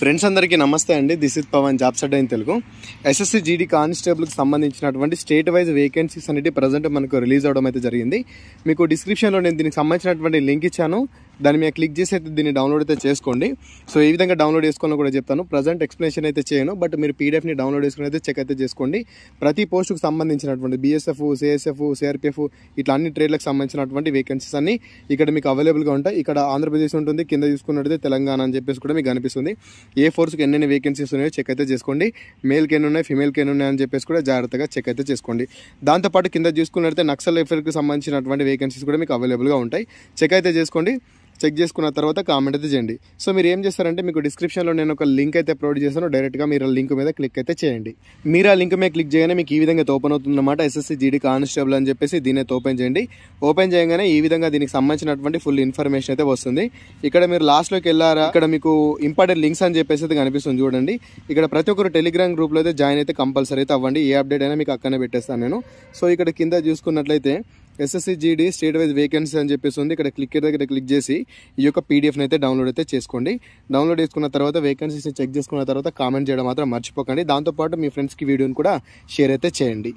friends అందరికీ నమస్తే అండి this is Pawan job set అయిన తెలుగు ఎస్ఎస్సి జీడీ కానిస్టేబుల్కి సంబంధించినటువంటి స్టేట్ వైజ్ వేకెన్సీస్ అనేది ప్రజెంట్ మనకు రిలీజ్ అవడం అయితే జరిగింది మీకు డిస్క్రిప్షన్లో నేను దీనికి సంబంధించినటువంటి లింక్ ఇచ్చాను దాని మీద క్లిక్ చేసి అయితే దీన్ని డౌన్లోడ్ అయితే చేసుకోండి సో ఈ విధంగా డౌన్లోడ్ చేసుకోవాలని కూడా చెప్తాను ప్రజెంట్ ఎక్స్ప్లెనేషన్ అయితే చేయను బట్ మీరు పీడిఎఫ్ని డౌన్లోడ్ చేసుకుని అయితే చెక్ అయితే చేసుకోండి ప్రతి పోస్టుకు సంబంధించినటువంటి బీఎస్ఎఫ్ సిఎస్ఎఫ్ సిఆర్పిఎఫ్ ఇట్లా అన్ని ట్రేడ్లకు సంబంధించినటువంటి వేకెన్సీస్ అన్ని ఇక్కడ మీకు అవైలబుల్గా ఉంటాయి ఇక్కడ ఆంధ్రప్రదేశ్ ఉంటుంది కింద చూసుకున్నట్టు తెలంగాణ అని చెప్పేసి కూడా మీకు కనిపిస్తుంది ఏ ఫోర్స్కి ఎన్నెన్ని వేకెన్సీస్ ఉన్నాయో చెక్ అయితే చేసుకోండి మేల్కి ఎన్ని ఉన్నాయి ఫిమేల్కి ఎన్ని ఉన్నాయని చెప్పేసి కూడా జాగ్రత్తగా చెక్ అయితే చేసుకోండి దాంతోపాటు కింద చూసుకున్నట్టు నక్సల్ ఎఫర్కి సంబంధించినటువంటి వేకెన్సీస్ కూడా మీకు అవైలబుల్గా ఉంటాయి చెక్ అయితే చేసుకోండి చెక్ చేసుకున్న తర్వాత కామెంట్ అయితే చేయండి సో మీరు ఏం చేస్తారంటే మీకు డిస్క్రిప్షన్లో నేను ఒక లింక్ అయితే ప్రొవైడ్ చేస్తాను డైరెక్ట్గా మీరు లింక్ మీద క్లిక్ అయితే చేయండి మీరు ఆ లింక్ మీద క్లిక్ చేయగానే మీకు ఈ విధంగా ఓపెన్ అవుతుందన్నమాట ఎస్ఎస్సీ జీడీ కానిస్టేబుల్ అని చెప్పేసి దీని ఓపెన్ చేయండి ఓపెన్ చేయగానే ఈ విధంగా దీనికి సంబంధించినటువంటి ఫుల్ ఇన్ఫర్మేషన్ అయితే వస్తుంది ఇక్కడ మీరు లాస్ట్లోకి వెళ్ళారా ఇక్కడ మీకు ఇంపార్టెంట్ లింక్స్ అని చెప్పేసి అయితే కనిపిస్తుంది చూడండి ఇక్కడ ప్రతి ఒక్కరు టెలిగ్రామ్ గ్రూప్లో అయితే జాయిన్ అయితే కంపల్సరీ అయితే అవ్వండి ఏ అప్డేట్ అయినా మీకు అక్కడనే పెట్టేస్తాను నేను సో ఇక్కడ కింద చూసుకున్నట్లయితే SSC GD state wise vacancy అని చెప్పేసి ఉంది ఇక్కడ క్లిక్ దగ్గర క్లిక్ చేసి ఈ యొక్క పీడిఎఫ్ని అయితే డౌన్లోడ్ అయితే చేసుకోండి డౌన్లోడ్ చేసుకున్న తర్వాత వేకెన్సీస్ని చెక్ చేసుకున్న తర్వాత కామెంట్ చేయడం మాత్రం మర్చిపోకండి దాంతోపాటు మీ ఫ్రెండ్స్కి వీడియోని కూడా షేర్ అయితే చేయండి